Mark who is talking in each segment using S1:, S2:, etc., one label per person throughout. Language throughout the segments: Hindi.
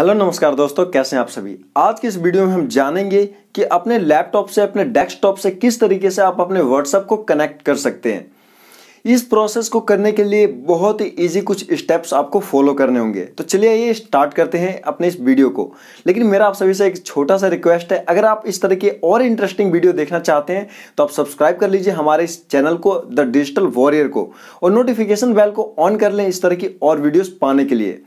S1: हेलो नमस्कार दोस्तों कैसे हैं आप सभी आज की इस वीडियो में हम जानेंगे कि अपने लैपटॉप से अपने डेस्कटॉप से किस तरीके से आप अपने व्हाट्सएप को कनेक्ट कर सकते हैं इस प्रोसेस को करने के लिए बहुत ही इजी कुछ स्टेप्स आपको फॉलो करने होंगे तो चलिए ये स्टार्ट करते हैं अपने इस वीडियो को लेकिन मेरा आप सभी से एक छोटा सा रिक्वेस्ट है अगर आप इस तरह की और इंटरेस्टिंग वीडियो देखना चाहते हैं तो आप सब्सक्राइब कर लीजिए हमारे इस चैनल को द डिजिटल वॉरियर को और नोटिफिकेशन बेल को ऑन कर लें इस तरह की और वीडियोज़ पाने के लिए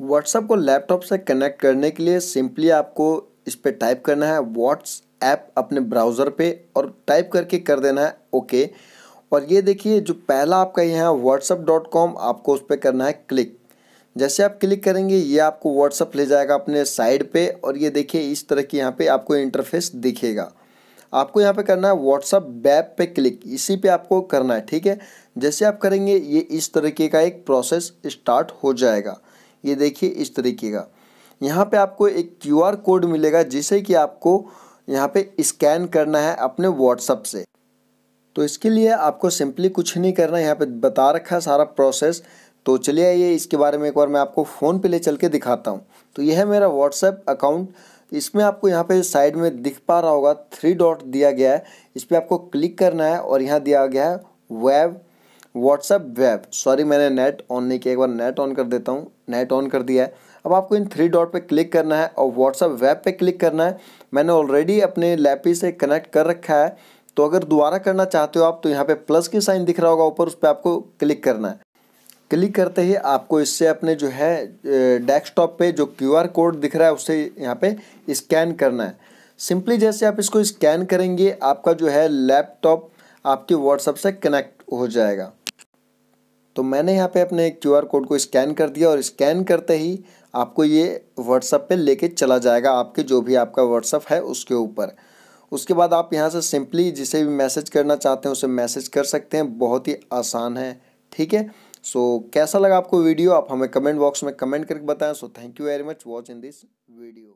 S1: व्हाट्सअप को लैपटॉप से कनेक्ट करने के लिए सिंपली आपको इस पर टाइप करना है व्हाट्सएप अपने ब्राउज़र पे और टाइप करके कर देना है ओके और ये देखिए जो पहला आपका यहाँ व्हाट्सअप डॉट कॉम आपको उस पर करना है क्लिक जैसे आप क्लिक करेंगे ये आपको व्हाट्सअप ले जाएगा अपने साइड पे और ये देखिए इस तरह की यहाँ पे आपको इंटरफेस दिखेगा आपको यहाँ पे करना है व्हाट्सअप बैप पे क्लिक इसी पे आपको करना है ठीक है जैसे आप करेंगे ये इस तरीके का एक प्रोसेस स्टार्ट हो जाएगा ये देखिए इस तरीके का यहाँ पे आपको एक क्यूआर कोड मिलेगा जिसे कि आपको यहाँ पे स्कैन करना है अपने व्हाट्सअप से तो इसके लिए आपको सिंपली कुछ नहीं करना यहाँ पे बता रखा है सारा प्रोसेस तो चलिए ये इसके बारे में एक बार मैं आपको फ़ोन पे ले चल के दिखाता हूँ तो यह है मेरा व्हाट्सएप अकाउंट इसमें आपको यहाँ पे साइड में दिख पा रहा होगा थ्री डॉट दिया गया है इस पर आपको क्लिक करना है और यहाँ दिया गया है वेब व्हाट्सएप वेब सॉरी मैंने नेट ऑन नहीं किया एक बार नेट ऑन कर देता हूँ नेट ऑन कर दिया है अब आपको इन थ्री डॉट पे क्लिक करना है और व्हाट्सअप वेब पे क्लिक करना है मैंने ऑलरेडी अपने लैपी से कनेक्ट कर रखा है तो अगर दोबारा करना चाहते हो आप तो यहाँ पे प्लस की साइन दिख रहा होगा ऊपर उस पर आपको क्लिक करना है क्लिक करते ही आपको इससे अपने जो है डेस्कटॉप पे जो क्यूआर कोड दिख रहा है उसे यहाँ पे स्कैन करना है सिंपली जैसे आप इसको स्कैन करेंगे आपका जो है लैपटॉप आपके व्हाट्सएप से कनेक्ट हो जाएगा तो मैंने यहाँ पे अपने क्यू कोड को स्कैन कर दिया और स्कैन करते ही आपको ये व्हाट्सअप पे लेके चला जाएगा आपके जो भी आपका व्हाट्सअप है उसके ऊपर उसके बाद आप यहाँ से सिंपली जिसे भी मैसेज करना चाहते हैं उसे मैसेज कर सकते हैं बहुत ही आसान है ठीक है सो so, कैसा लगा आपको वीडियो आप हमें कमेंट बॉक्स में कमेंट करके बताएं so thank you very much watching this video